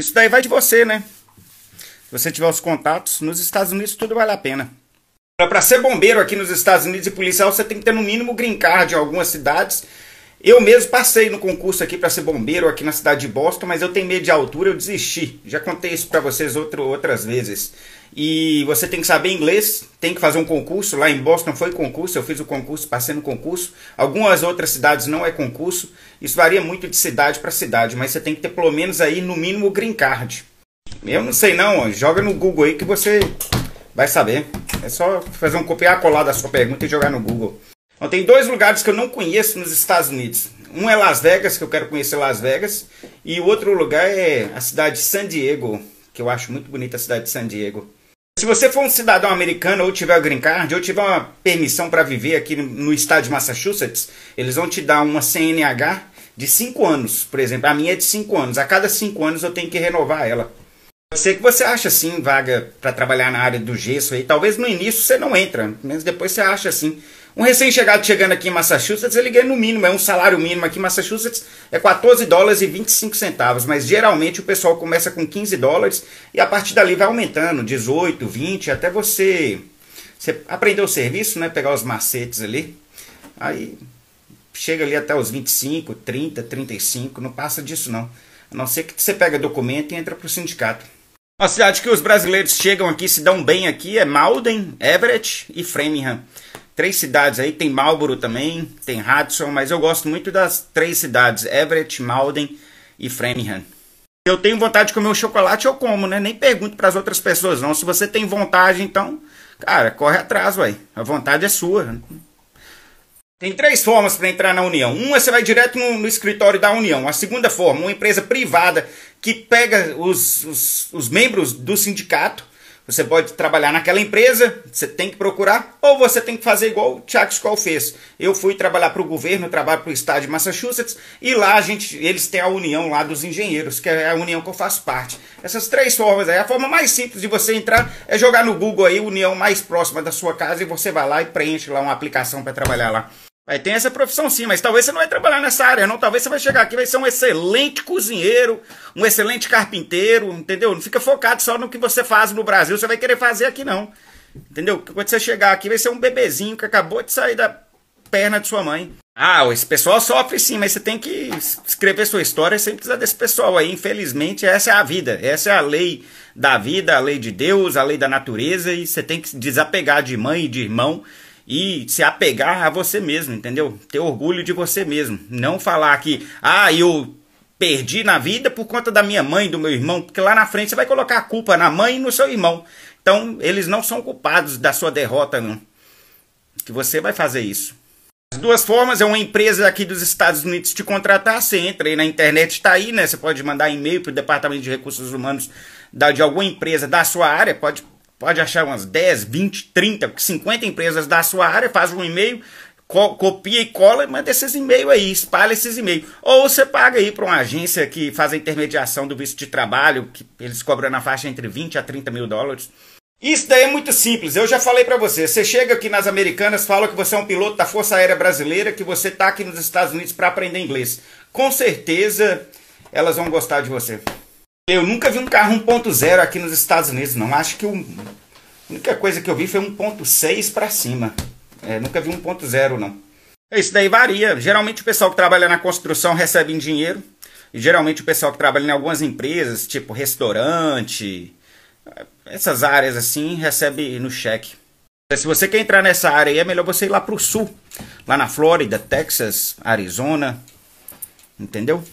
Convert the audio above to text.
Isso daí vai de você, né? Se você tiver os contatos, nos Estados Unidos tudo vale a pena. Para ser bombeiro aqui nos Estados Unidos e policial, você tem que ter no mínimo green card em algumas cidades. Eu mesmo passei no concurso aqui para ser bombeiro aqui na cidade de Boston, mas eu tenho medo de altura, eu desisti. Já contei isso para vocês outro, outras vezes. E você tem que saber inglês, tem que fazer um concurso. Lá em Boston foi concurso, eu fiz o concurso, passei no concurso. Algumas outras cidades não é concurso. Isso varia muito de cidade para cidade, mas você tem que ter pelo menos aí, no mínimo, o green card. Eu não sei não, joga no Google aí que você vai saber. É só fazer um copiar colar da sua pergunta e jogar no Google. Então, tem dois lugares que eu não conheço nos Estados Unidos. Um é Las Vegas, que eu quero conhecer Las Vegas, e o outro lugar é a cidade de San Diego, que eu acho muito bonita a cidade de San Diego. Se você for um cidadão americano ou tiver o green card ou tiver uma permissão para viver aqui no estado de Massachusetts, eles vão te dar uma CNH de 5 anos, por exemplo. A minha é de 5 anos. A cada 5 anos eu tenho que renovar ela. Eu sei que você acha assim vaga para trabalhar na área do gesso aí. Talvez no início você não entra, mas depois você acha assim. Um recém-chegado chegando aqui em Massachusetts, ele ganha no mínimo, é um salário mínimo aqui em Massachusetts, é 14 dólares e 25 centavos, mas geralmente o pessoal começa com 15 dólares e a partir dali vai aumentando, 18, 20, até você, você aprender o serviço, né, pegar os macetes ali. Aí chega ali até os 25, 30, 35, não passa disso não. A não ser que você pega documento e entra pro sindicato. A cidade que os brasileiros chegam aqui, se dão bem aqui, é Malden, Everett e Framingham. Três cidades aí, tem Marlboro também, tem Hudson, mas eu gosto muito das três cidades, Everett, Malden e Framingham. Eu tenho vontade de comer um chocolate, eu como, né? Nem pergunto para as outras pessoas, não. Se você tem vontade, então, cara, corre atrás, ué. A vontade é sua. Tem três formas para entrar na União. Uma, você vai direto no, no, escritório da União. A segunda forma, uma empresa privada que pega os, os, os membros do sindicato. Você pode trabalhar naquela empresa, você tem que procurar, ou você tem que fazer igual o Thiago Scholl fez. Eu fui trabalhar para o governo, trabalho para o estado de Massachusetts, e lá a gente, eles têm a união lá dos engenheiros, que é a união que eu faço parte. Essas três formas aí. A forma mais simples de você entrar é jogar no Google aí, união mais próxima da sua casa, e você vai lá e preenche lá uma aplicação para trabalhar lá. Aí tem essa profissão sim, mas talvez você não vai trabalhar nessa área, não. Talvez você vai chegar aqui vai ser um excelente cozinheiro, um excelente carpinteiro, entendeu? Não fica focado só no que você faz no Brasil, você vai querer fazer aqui não. Entendeu? Quando você chegar aqui vai ser um bebezinho que acabou de sair da perna de sua mãe. Ah, esse pessoal sofre sim, mas você tem que escrever sua história sem precisar desse pessoal aí. Infelizmente, essa é a vida, essa é a lei da vida, a lei de Deus, a lei da natureza, e você tem que se desapegar de mãe e de irmão e se apegar a você mesmo, entendeu? Ter orgulho de você mesmo. Não falar que, ah, eu perdi na vida por conta da minha mãe, do meu irmão, porque lá na frente você vai colocar a culpa na mãe e no seu irmão. Então, eles não são culpados da sua derrota, não. Que você vai fazer isso. As duas formas é uma empresa aqui dos Estados Unidos te contratar, você entra aí na internet, está aí, né? Você pode mandar e-mail para o Departamento de Recursos Humanos da, de alguma empresa da sua área, pode pode achar umas 10, 20, 30, 50 empresas da sua área, faz um e-mail, co copia e cola e manda esses e-mails aí, espalha esses e-mails. Ou você paga aí para uma agência que faz a intermediação do visto de trabalho, que eles cobram na faixa entre 20 a 30 mil dólares. Isso daí é muito simples, eu já falei para você. Você chega aqui nas Americanas, fala que você é um piloto da Força Aérea Brasileira, que você está aqui nos Estados Unidos para aprender inglês. Com certeza elas vão gostar de você. Eu nunca vi um carro 1.0 aqui nos Estados Unidos, não. Acho que o, a única coisa que eu vi foi 1.6 para cima. É, nunca vi 1.0, não. É, isso daí varia. Geralmente o pessoal que trabalha na construção recebe em dinheiro. E geralmente o pessoal que trabalha em algumas empresas, tipo restaurante, essas áreas assim, recebe no cheque. É, se você quer entrar nessa área aí, é melhor você ir lá pro sul. Lá na Flórida, Texas, Arizona. Entendeu?